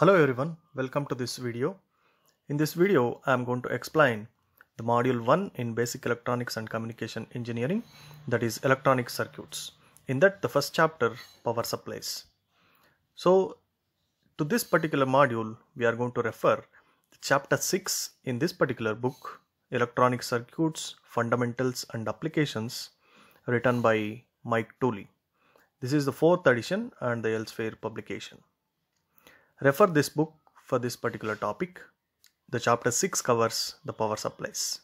Hello everyone, welcome to this video. In this video, I am going to explain the module 1 in basic electronics and communication engineering that is electronic circuits. In that the first chapter power supplies. So to this particular module, we are going to refer chapter 6 in this particular book electronic circuits fundamentals and applications written by Mike Tooley. This is the fourth edition and the Elsevier publication. Refer this book for this particular topic. The chapter 6 covers the power supplies.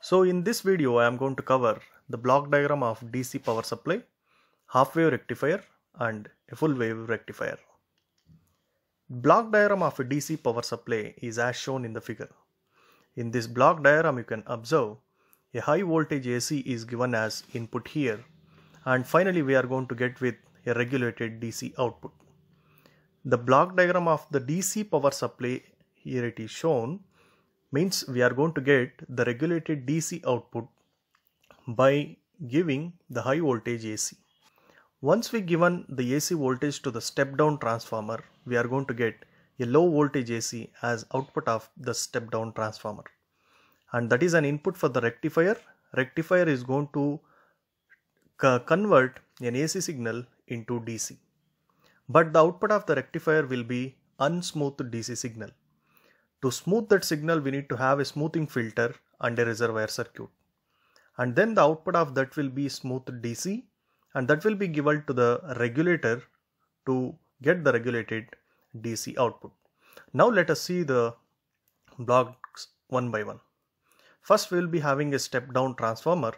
So in this video I am going to cover the block diagram of DC power supply, half wave rectifier and a full wave rectifier. Block diagram of a DC power supply is as shown in the figure. In this block diagram you can observe a high voltage AC is given as input here and finally we are going to get with a regulated DC output. The block diagram of the DC power supply here it is shown means we are going to get the regulated DC output by giving the high voltage AC. Once we given the AC voltage to the step down transformer, we are going to get a low voltage AC as output of the step down transformer. And that is an input for the rectifier. Rectifier is going to convert an AC signal into DC but the output of the rectifier will be unsmoothed DC signal. To smooth that signal we need to have a smoothing filter and a reservoir circuit. And then the output of that will be smooth DC and that will be given to the regulator to get the regulated DC output. Now let us see the blocks one by one. First we will be having a step down transformer.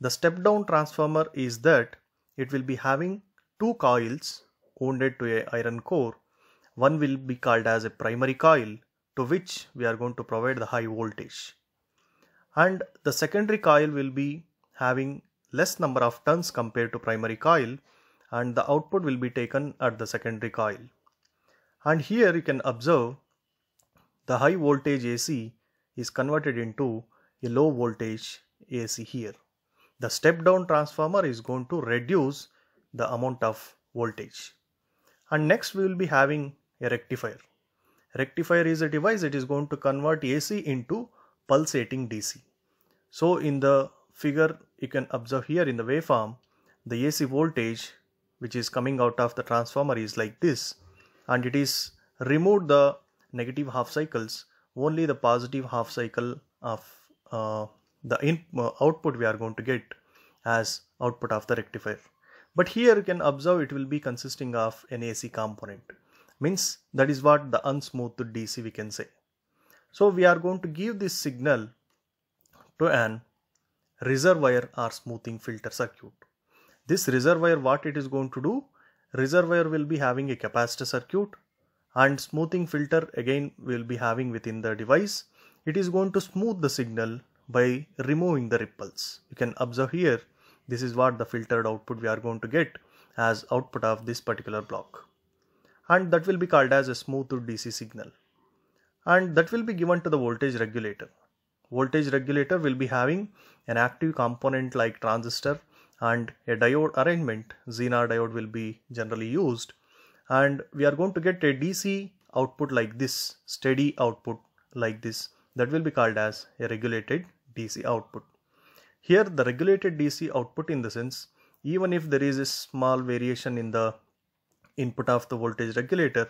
The step down transformer is that it will be having two coils wounded to a iron core, one will be called as a primary coil to which we are going to provide the high voltage. And the secondary coil will be having less number of turns compared to primary coil and the output will be taken at the secondary coil. And here you can observe the high voltage AC is converted into a low voltage AC here. The step down transformer is going to reduce the amount of voltage and next we will be having a rectifier rectifier is a device that is going to convert AC into pulsating DC so in the figure you can observe here in the waveform the AC voltage which is coming out of the transformer is like this and it is removed the negative half cycles only the positive half cycle of uh, the in, uh, output we are going to get as output of the rectifier but here you can observe it will be consisting of an AC component means that is what the unsmoothed DC we can say. So we are going to give this signal to an reservoir or smoothing filter circuit. This reservoir what it is going to do? Reservoir will be having a capacitor circuit and smoothing filter again will be having within the device. It is going to smooth the signal by removing the ripples. You can observe here this is what the filtered output we are going to get as output of this particular block. And that will be called as a smooth to DC signal. And that will be given to the voltage regulator. Voltage regulator will be having an active component like transistor and a diode arrangement. Zener diode will be generally used. And we are going to get a DC output like this, steady output like this. That will be called as a regulated DC output. Here the regulated DC output in the sense even if there is a small variation in the input of the voltage regulator,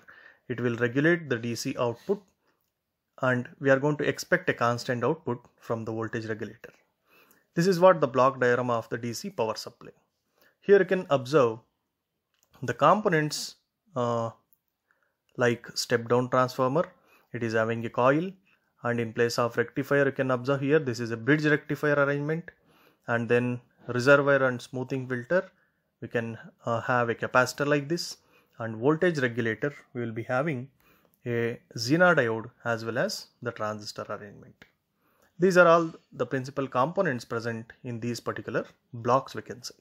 it will regulate the DC output and we are going to expect a constant output from the voltage regulator. This is what the block diagram of the DC power supply. Here you can observe the components uh, like step down transformer, it is having a coil and in place of rectifier you can observe here this is a bridge rectifier arrangement and then reservoir and smoothing filter we can uh, have a capacitor like this and voltage regulator we will be having a Zener diode as well as the transistor arrangement. These are all the principal components present in these particular blocks we can say.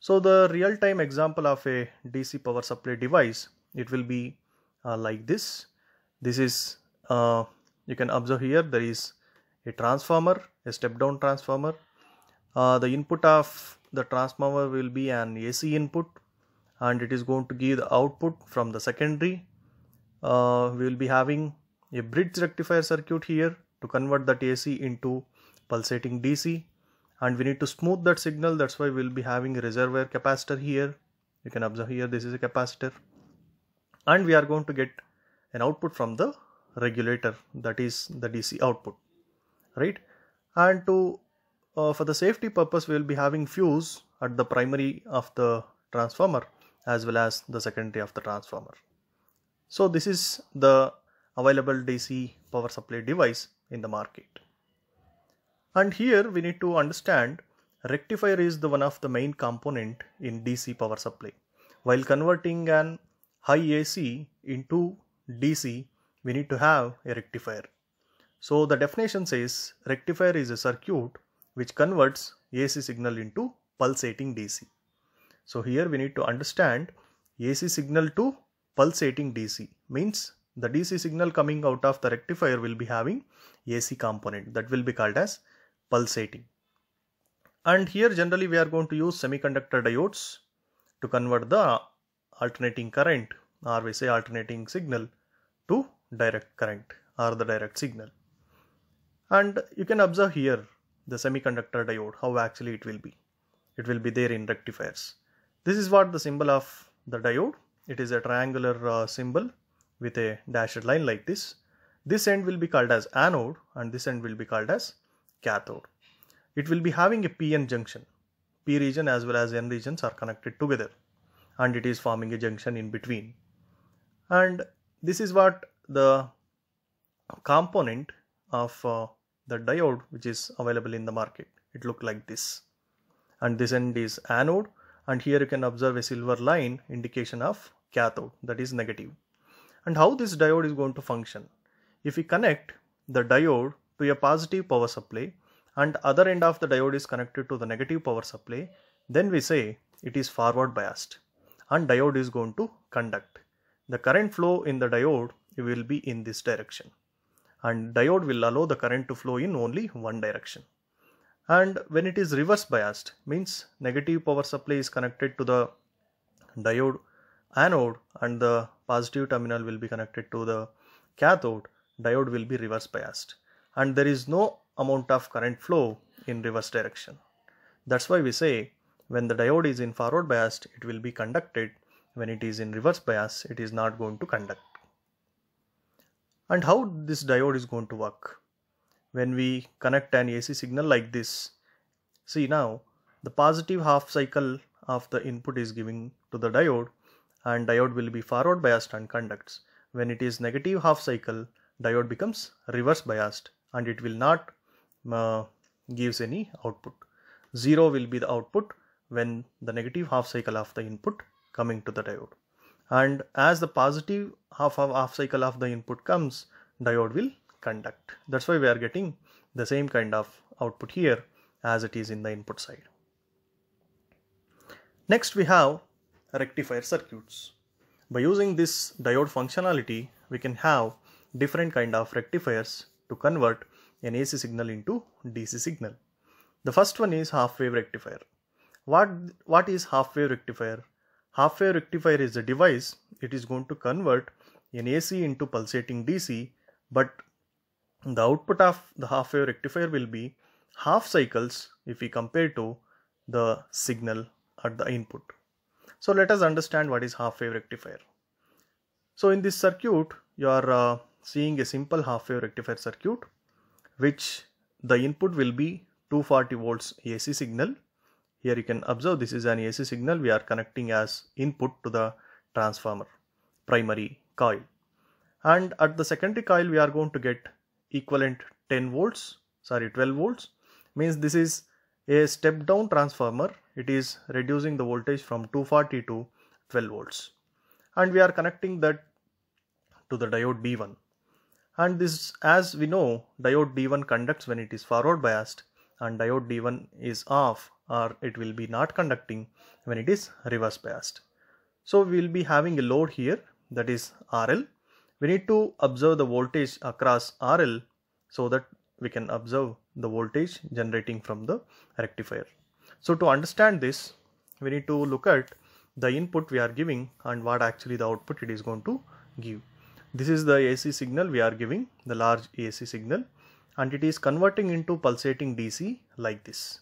So the real-time example of a DC power supply device it will be uh, like this. This is uh, you can observe here there is a transformer, a step down transformer uh, the input of the transformer will be an AC input and it is going to give the output from the secondary uh, we will be having a bridge rectifier circuit here to convert that AC into pulsating DC and we need to smooth that signal that's why we'll be having a reservoir capacitor here you can observe here this is a capacitor and we are going to get an output from the regulator that is the DC output right and to uh, for the safety purpose we will be having fuse at the primary of the transformer as well as the secondary of the transformer so this is the available DC power supply device in the market and here we need to understand rectifier is the one of the main component in DC power supply while converting an high AC into DC we need to have a rectifier so the definition says rectifier is a circuit which converts AC signal into pulsating DC. So here we need to understand AC signal to pulsating DC means the DC signal coming out of the rectifier will be having AC component that will be called as pulsating. And here generally we are going to use semiconductor diodes to convert the alternating current or we say alternating signal to direct current or the direct signal. And you can observe here the semiconductor diode, how actually it will be. It will be there in rectifiers. This is what the symbol of the diode. It is a triangular uh, symbol with a dashed line like this. This end will be called as anode and this end will be called as cathode. It will be having a PN junction. P region as well as N regions are connected together and it is forming a junction in between. And this is what the component of uh, the diode which is available in the market it looked like this and this end is anode and here you can observe a silver line indication of cathode that is negative and how this diode is going to function if we connect the diode to a positive power supply and other end of the diode is connected to the negative power supply then we say it is forward biased and diode is going to conduct the current flow in the diode will be in this direction and diode will allow the current to flow in only one direction. And when it is reverse biased means negative power supply is connected to the diode anode and the positive terminal will be connected to the cathode diode will be reverse biased and there is no amount of current flow in reverse direction. That's why we say when the diode is in forward biased it will be conducted when it is in reverse bias it is not going to conduct and how this diode is going to work when we connect an AC signal like this. See now the positive half cycle of the input is giving to the diode and diode will be forward biased and conducts. When it is negative half cycle diode becomes reverse biased and it will not uh, gives any output. 0 will be the output when the negative half cycle of the input coming to the diode and as the positive half of half cycle of the input comes diode will conduct that's why we are getting the same kind of output here as it is in the input side next we have rectifier circuits by using this diode functionality we can have different kind of rectifiers to convert an AC signal into DC signal. The first one is half wave rectifier. What, what is half wave rectifier? half wave rectifier is a device it is going to convert an AC into pulsating DC but the output of the half wave rectifier will be half cycles if we compare to the signal at the input. So let us understand what is half wave rectifier. So in this circuit you are uh, seeing a simple half wave rectifier circuit which the input will be 240 volts AC signal here you can observe this is an AC signal we are connecting as input to the transformer primary coil. And at the secondary coil we are going to get equivalent 10 volts, sorry 12 volts means this is a step down transformer. It is reducing the voltage from 240 to 12 volts. And we are connecting that to the diode D1 and this as we know diode D1 conducts when it is forward biased and diode D1 is off or it will be not conducting when it is reverse biased. So we will be having a load here that is RL. We need to observe the voltage across RL so that we can observe the voltage generating from the rectifier. So to understand this, we need to look at the input we are giving and what actually the output it is going to give. This is the AC signal we are giving, the large AC signal and it is converting into pulsating DC like this.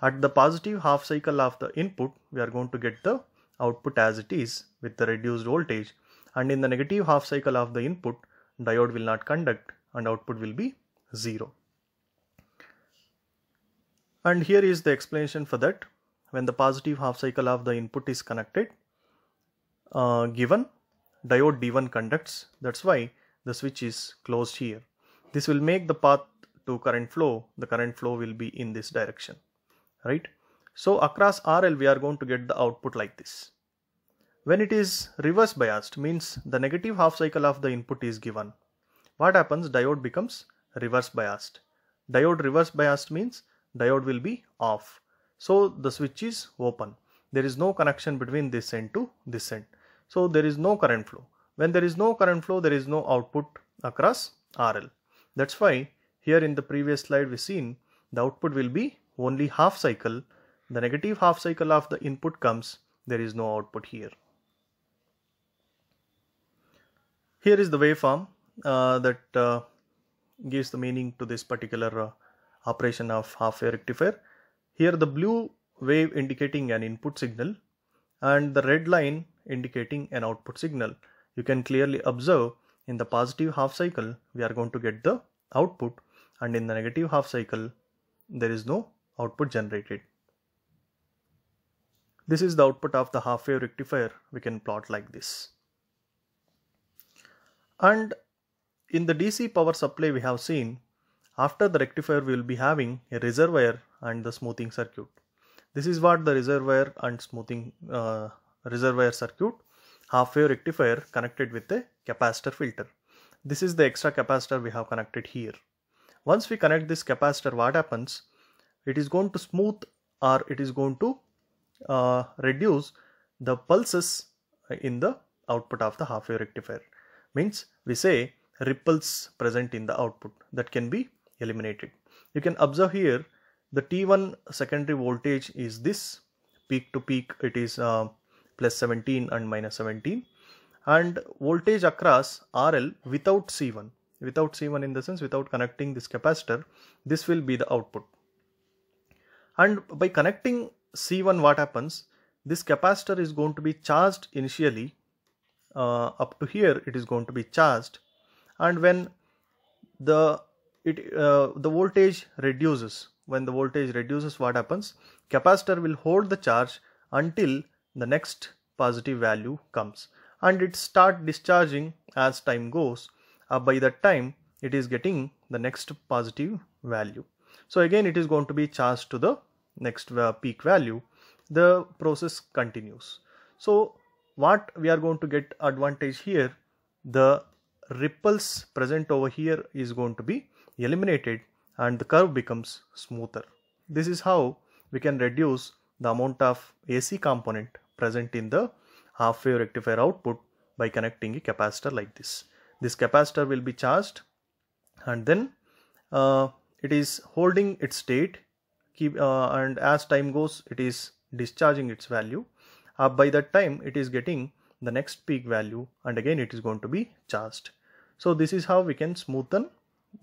At the positive half cycle of the input, we are going to get the output as it is with the reduced voltage and in the negative half cycle of the input, diode will not conduct and output will be 0. And here is the explanation for that. When the positive half cycle of the input is connected, uh, given diode D1 conducts, that's why the switch is closed here. This will make the path to current flow, the current flow will be in this direction right? So across RL we are going to get the output like this. When it is reverse biased means the negative half cycle of the input is given. What happens diode becomes reverse biased. Diode reverse biased means diode will be off. So the switch is open. There is no connection between this end to this end. So there is no current flow. When there is no current flow there is no output across RL. That's why here in the previous slide we seen the output will be only half cycle, the negative half cycle of the input comes, there is no output here. Here is the waveform uh, that uh, gives the meaning to this particular uh, operation of half wave rectifier. Here the blue wave indicating an input signal and the red line indicating an output signal. You can clearly observe in the positive half cycle we are going to get the output and in the negative half cycle there is no output generated. This is the output of the half wave rectifier we can plot like this. And in the DC power supply we have seen, after the rectifier we will be having a reservoir and the smoothing circuit. This is what the reservoir and smoothing uh, reservoir circuit half wave rectifier connected with a capacitor filter. This is the extra capacitor we have connected here. Once we connect this capacitor what happens? it is going to smooth or it is going to uh, reduce the pulses in the output of the half wave rectifier means we say ripples present in the output that can be eliminated you can observe here the t1 secondary voltage is this peak to peak it is uh, plus 17 and minus 17 and voltage across rl without c1 without c1 in the sense without connecting this capacitor this will be the output and by connecting C1 what happens this capacitor is going to be charged initially uh, up to here it is going to be charged and when the it uh, the voltage reduces when the voltage reduces what happens capacitor will hold the charge until the next positive value comes and it start discharging as time goes uh, by that time it is getting the next positive value so again it is going to be charged to the next peak value, the process continues. So what we are going to get advantage here, the ripples present over here is going to be eliminated and the curve becomes smoother. This is how we can reduce the amount of AC component present in the half wave rectifier output by connecting a capacitor like this. This capacitor will be charged and then uh, it is holding its state keep uh, and as time goes it is discharging its value uh, by that time it is getting the next peak value and again it is going to be charged so this is how we can smoothen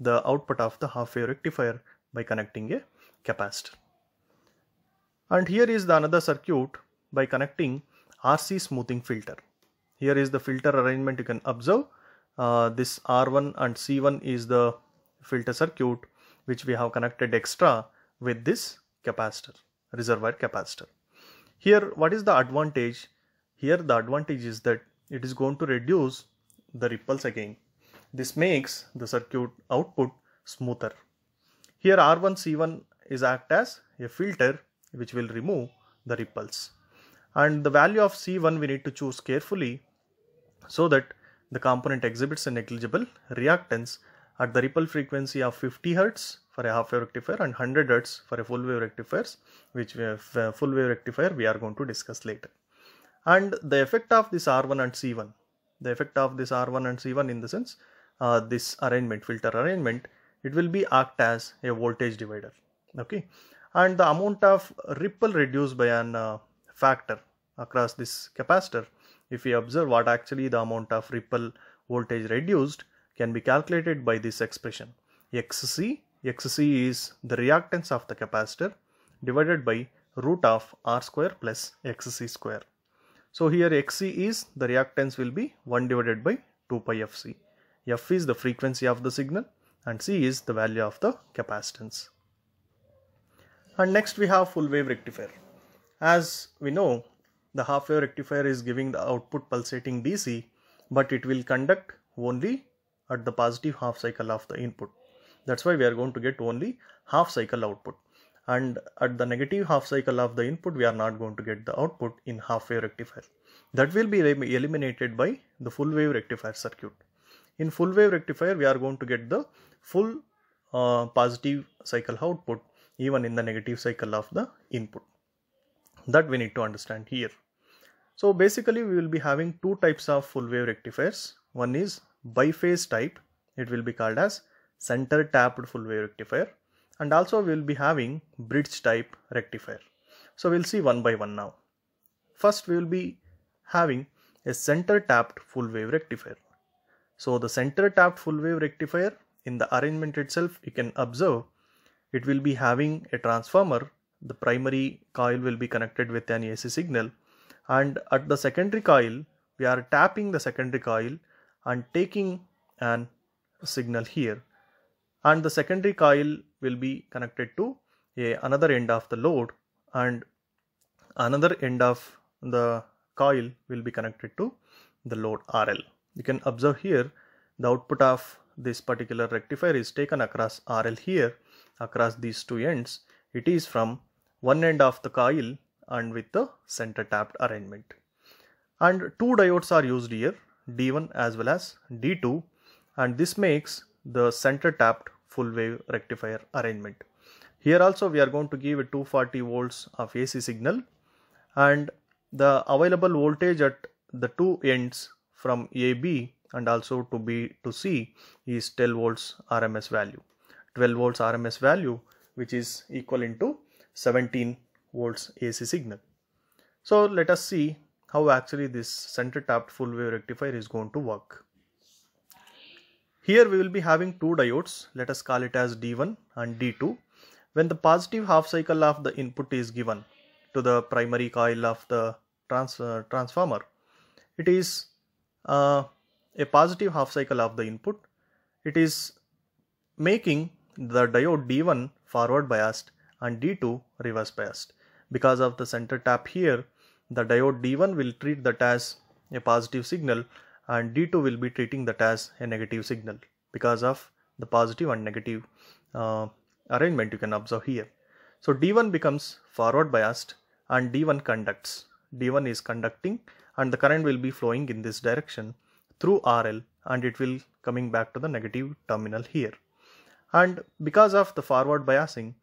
the output of the half wave rectifier by connecting a capacitor and here is the another circuit by connecting RC smoothing filter here is the filter arrangement you can observe uh, this R1 and C1 is the filter circuit which we have connected extra with this capacitor, reservoir capacitor. Here, what is the advantage? Here, the advantage is that it is going to reduce the ripples again. This makes the circuit output smoother. Here, R1C1 is act as a filter which will remove the ripples. And the value of C1 we need to choose carefully so that the component exhibits a negligible reactance at the ripple frequency of 50 Hz for a half wave rectifier and 100 hertz for a full wave rectifiers which we have uh, full wave rectifier we are going to discuss later and the effect of this r1 and c1 the effect of this r1 and c1 in the sense uh, this arrangement filter arrangement it will be act as a voltage divider okay and the amount of ripple reduced by an uh, factor across this capacitor if we observe what actually the amount of ripple voltage reduced can be calculated by this expression xc XC is the reactance of the capacitor divided by root of R square plus XC square. So here XC is the reactance will be 1 divided by 2 pi FC. F is the frequency of the signal and C is the value of the capacitance. And next we have full wave rectifier. As we know, the half wave rectifier is giving the output pulsating DC, but it will conduct only at the positive half cycle of the input. That's why we are going to get only half cycle output. And at the negative half cycle of the input, we are not going to get the output in half wave rectifier. That will be eliminated by the full wave rectifier circuit. In full wave rectifier, we are going to get the full uh, positive cycle output even in the negative cycle of the input. That we need to understand here. So basically we will be having two types of full wave rectifiers. One is biphase type. It will be called as center tapped full wave rectifier and also we will be having bridge type rectifier. So we'll see one by one now. First we will be having a center tapped full wave rectifier. So the center tapped full wave rectifier in the arrangement itself you can observe it will be having a transformer the primary coil will be connected with an AC signal and at the secondary coil we are tapping the secondary coil and taking an signal here and the secondary coil will be connected to a, another end of the load and another end of the coil will be connected to the load RL. You can observe here the output of this particular rectifier is taken across RL here across these two ends. It is from one end of the coil and with the center tapped arrangement. And two diodes are used here D1 as well as D2 and this makes the center tapped full wave rectifier arrangement. Here also we are going to give a 240 volts of AC signal and the available voltage at the two ends from AB and also to B to C is 12 volts RMS value. 12 volts RMS value which is equal into 17 volts AC signal. So let us see how actually this center tapped full wave rectifier is going to work. Here we will be having two diodes, let us call it as D1 and D2. When the positive half cycle of the input is given to the primary coil of the trans uh, transformer, it is uh, a positive half cycle of the input. It is making the diode D1 forward biased and D2 reverse biased. Because of the center tap here, the diode D1 will treat that as a positive signal and D2 will be treating that as a negative signal because of the positive and negative uh, arrangement you can observe here. So D1 becomes forward biased and D1 conducts. D1 is conducting and the current will be flowing in this direction through RL and it will coming back to the negative terminal here. And because of the forward biasing,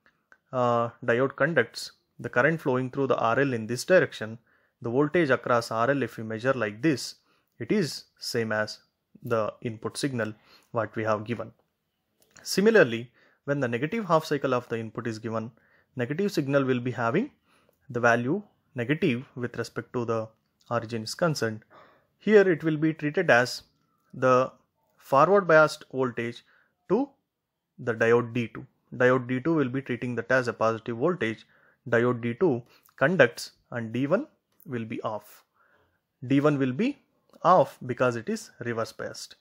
uh, diode conducts the current flowing through the RL in this direction. The voltage across RL if we measure like this it is same as the input signal what we have given. Similarly, when the negative half cycle of the input is given, negative signal will be having the value negative with respect to the origin is concerned. Here it will be treated as the forward biased voltage to the diode D2. Diode D2 will be treating that as a positive voltage. Diode D2 conducts and D1 will be off. D1 will be off because it is reverse biased.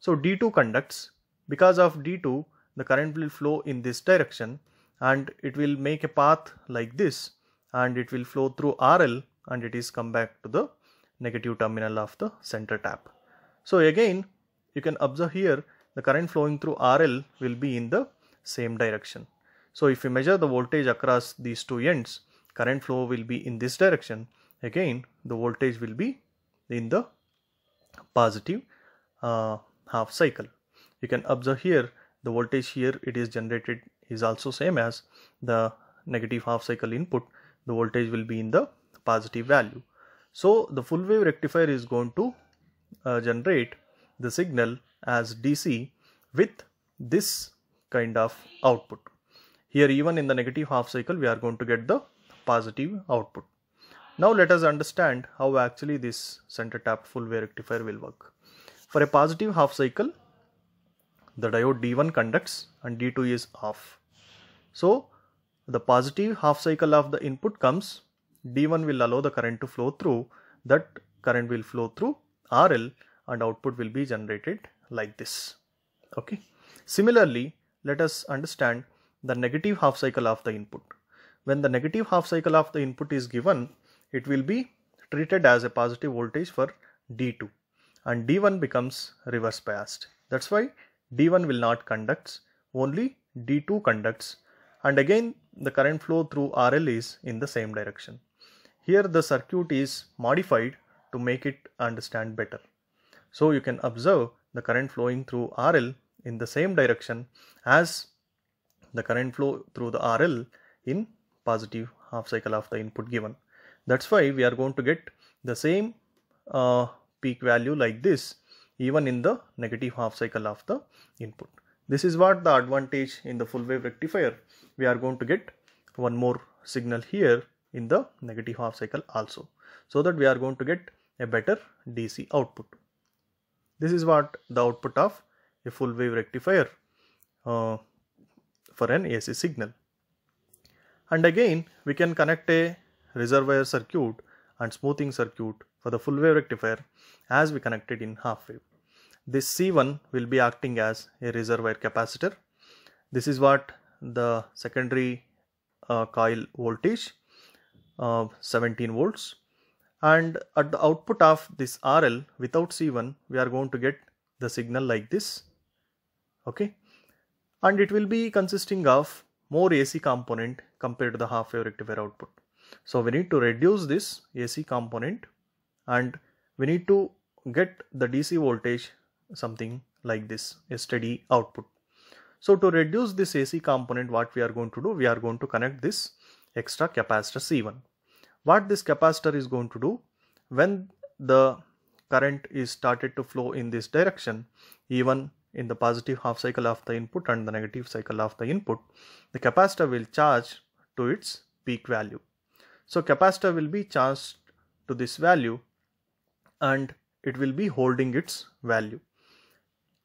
So D2 conducts. Because of D2, the current will flow in this direction and it will make a path like this and it will flow through RL and it is come back to the negative terminal of the center tap. So again, you can observe here the current flowing through RL will be in the same direction. So if you measure the voltage across these two ends, current flow will be in this direction. Again, the voltage will be in the positive uh, half cycle you can observe here the voltage here it is generated is also same as the negative half cycle input the voltage will be in the positive value so the full wave rectifier is going to uh, generate the signal as DC with this kind of output here even in the negative half cycle we are going to get the positive output now let us understand how actually this center tapped full wave rectifier will work. For a positive half cycle, the diode D1 conducts and D2 is off. So the positive half cycle of the input comes, D1 will allow the current to flow through, that current will flow through RL and output will be generated like this. Okay. Similarly, let us understand the negative half cycle of the input. When the negative half cycle of the input is given, it will be treated as a positive voltage for D2 and D1 becomes reverse biased. That's why D1 will not conduct; only D2 conducts and again the current flow through RL is in the same direction. Here the circuit is modified to make it understand better. So you can observe the current flowing through RL in the same direction as the current flow through the RL in positive half cycle of the input given. That's why we are going to get the same uh, peak value like this even in the negative half cycle of the input. This is what the advantage in the full wave rectifier. We are going to get one more signal here in the negative half cycle also. So that we are going to get a better DC output. This is what the output of a full wave rectifier uh, for an AC signal. And again we can connect a reservoir circuit and smoothing circuit for the full wave rectifier as we connected in half wave. This C1 will be acting as a reservoir capacitor. This is what the secondary uh, coil voltage of uh, 17 volts and at the output of this RL without C1 we are going to get the signal like this okay and it will be consisting of more AC component compared to the half wave rectifier output. So we need to reduce this AC component and we need to get the DC voltage something like this a steady output. So to reduce this AC component what we are going to do we are going to connect this extra capacitor C1. What this capacitor is going to do when the current is started to flow in this direction even in the positive half cycle of the input and the negative cycle of the input the capacitor will charge to its peak value. So capacitor will be charged to this value and it will be holding its value.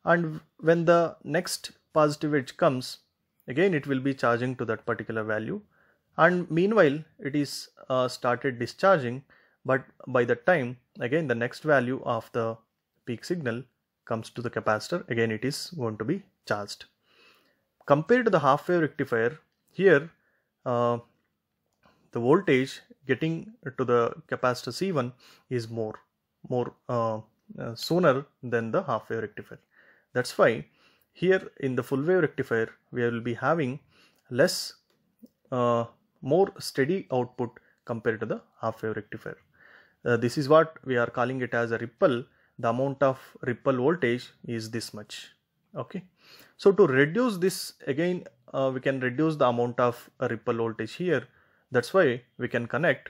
And when the next positive edge comes, again it will be charging to that particular value. And meanwhile, it is uh, started discharging, but by the time, again the next value of the peak signal comes to the capacitor, again it is going to be charged. Compared to the half wave rectifier, here uh, the voltage getting to the capacitor C1 is more more uh, uh, sooner than the half wave rectifier. That's why here in the full wave rectifier we will be having less uh, more steady output compared to the half wave rectifier. Uh, this is what we are calling it as a ripple. The amount of ripple voltage is this much. Okay. So to reduce this again uh, we can reduce the amount of ripple voltage here that's why we can connect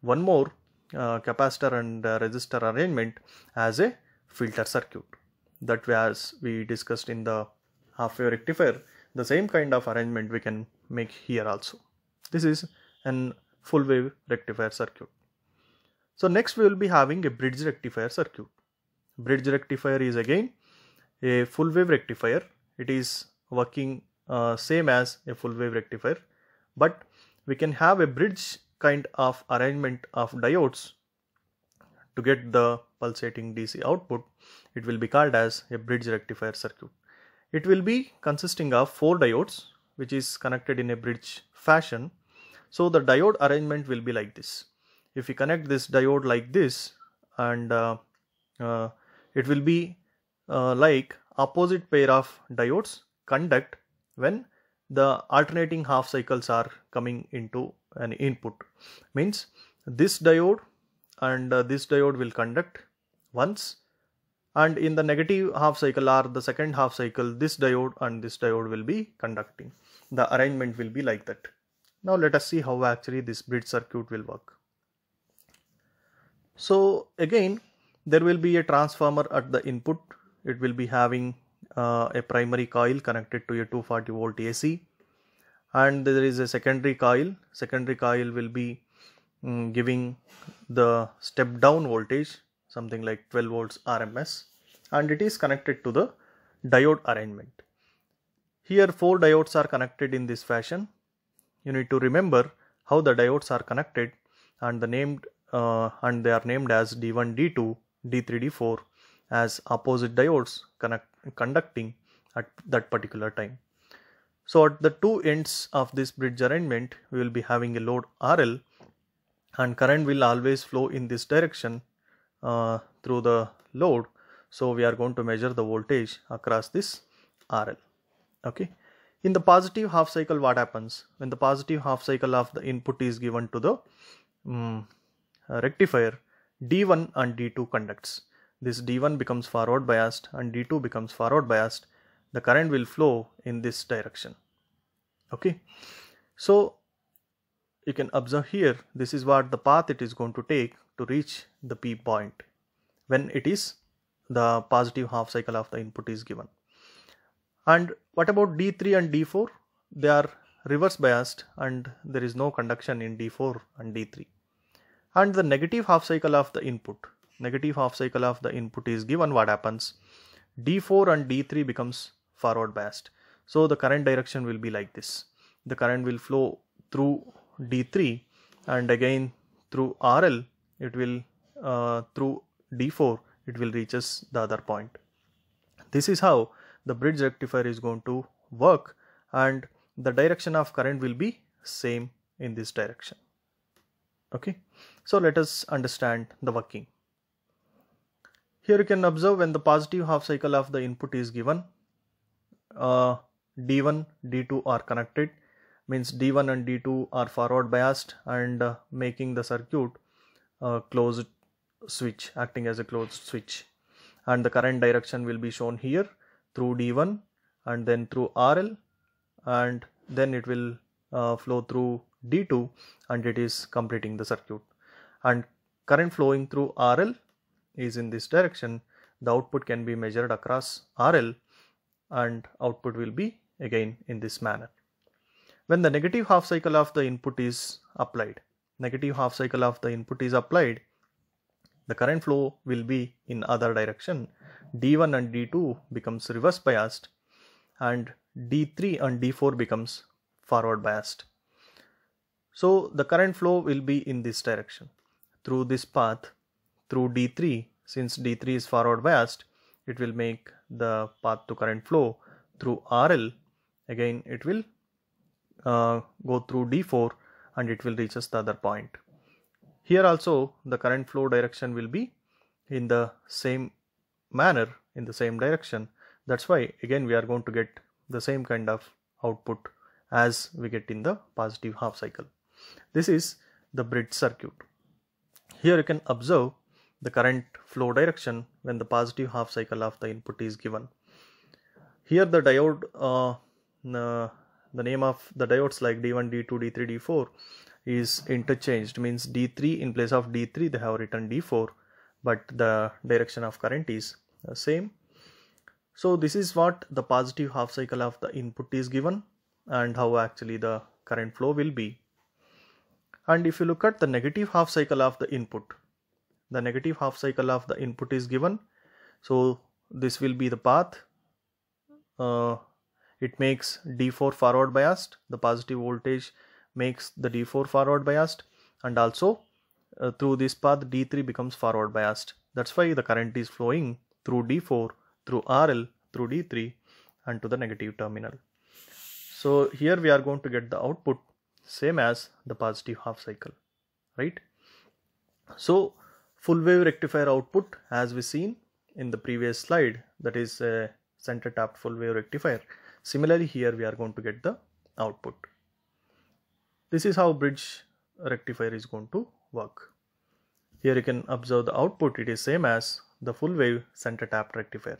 one more uh, capacitor and uh, resistor arrangement as a filter circuit. That way as we discussed in the half wave rectifier, the same kind of arrangement we can make here also. This is an full wave rectifier circuit. So next we will be having a bridge rectifier circuit. Bridge rectifier is again a full wave rectifier. It is working uh, same as a full wave rectifier but we can have a bridge kind of arrangement of diodes to get the pulsating DC output. It will be called as a bridge rectifier circuit. It will be consisting of four diodes which is connected in a bridge fashion. So the diode arrangement will be like this. If we connect this diode like this and uh, uh, it will be uh, like opposite pair of diodes conduct when the alternating half cycles are coming into an input means this diode and uh, this diode will conduct once and in the negative half cycle or the second half cycle this diode and this diode will be conducting the arrangement will be like that now let us see how actually this bridge circuit will work so again there will be a transformer at the input it will be having uh, a primary coil connected to a 240 volt AC and there is a secondary coil secondary coil will be um, giving the step down voltage something like 12 volts RMS and it is connected to the diode arrangement here four diodes are connected in this fashion you need to remember how the diodes are connected and the named uh, and they are named as D1 D2 D3 D4 as opposite diodes connect conducting at that particular time. So at the two ends of this bridge arrangement, we will be having a load RL and current will always flow in this direction uh, through the load. So we are going to measure the voltage across this RL. Okay. In the positive half cycle, what happens? When the positive half cycle of the input is given to the um, rectifier, D1 and D2 conducts this D1 becomes forward biased and D2 becomes forward biased, the current will flow in this direction. Okay, so you can observe here, this is what the path it is going to take to reach the P point when it is the positive half cycle of the input is given. And what about D3 and D4? They are reverse biased and there is no conduction in D4 and D3. And the negative half cycle of the input negative half cycle of the input is given what happens d4 and d3 becomes forward biased so the current direction will be like this the current will flow through d3 and again through rl it will uh, through d4 it will reaches the other point this is how the bridge rectifier is going to work and the direction of current will be same in this direction okay so let us understand the working here you can observe when the positive half cycle of the input is given, uh, D1, D2 are connected, means D1 and D2 are forward biased and uh, making the circuit uh, closed switch, acting as a closed switch. And the current direction will be shown here through D1 and then through RL and then it will uh, flow through D2 and it is completing the circuit and current flowing through RL is in this direction, the output can be measured across RL and output will be again in this manner. When the negative half cycle of the input is applied, negative half cycle of the input is applied, the current flow will be in other direction. D1 and D2 becomes reverse biased and D3 and D4 becomes forward biased. So the current flow will be in this direction. Through this path, through D3, since D3 is forward biased, it will make the path to current flow through RL. Again, it will uh, go through D4 and it will reach us the other point. Here also, the current flow direction will be in the same manner, in the same direction. That's why, again, we are going to get the same kind of output as we get in the positive half cycle. This is the bridge circuit. Here you can observe the current flow direction when the positive half cycle of the input is given. Here the diode, uh, the, the name of the diodes like D1, D2, D3, D4 is interchanged means D3 in place of D3 they have written D4 but the direction of current is uh, same. So this is what the positive half cycle of the input is given and how actually the current flow will be. And if you look at the negative half cycle of the input, the negative half cycle of the input is given so this will be the path uh, it makes d4 forward biased the positive voltage makes the d4 forward biased and also uh, through this path d3 becomes forward biased that's why the current is flowing through d4 through rl through d3 and to the negative terminal so here we are going to get the output same as the positive half cycle right so full wave rectifier output as we seen in the previous slide that is a uh, center tapped full wave rectifier. Similarly here we are going to get the output. This is how bridge rectifier is going to work. Here you can observe the output it is same as the full wave center tapped rectifier.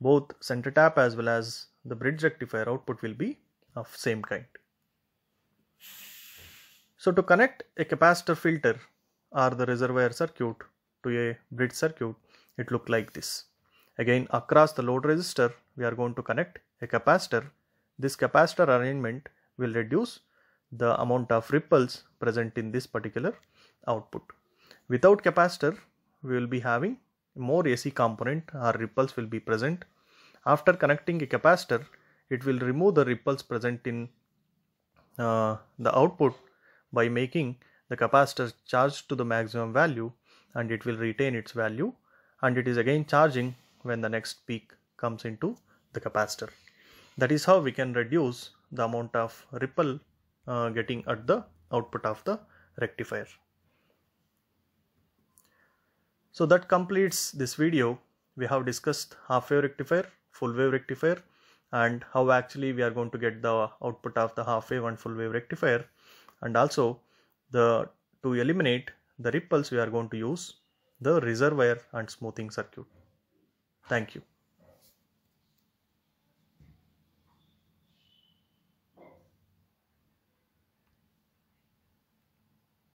Both center tap as well as the bridge rectifier output will be of same kind. So to connect a capacitor filter are the reservoir circuit to a bridge circuit it look like this again across the load resistor we are going to connect a capacitor this capacitor arrangement will reduce the amount of ripples present in this particular output without capacitor we will be having more AC component or ripples will be present after connecting a capacitor it will remove the ripples present in uh, the output by making the capacitor charged to the maximum value and it will retain its value and it is again charging when the next peak comes into the capacitor. That is how we can reduce the amount of ripple uh, getting at the output of the rectifier. So that completes this video. We have discussed half wave rectifier, full wave rectifier and how actually we are going to get the output of the half wave and full wave rectifier and also the to eliminate the ripples we are going to use the reservoir and smoothing circuit. Thank you.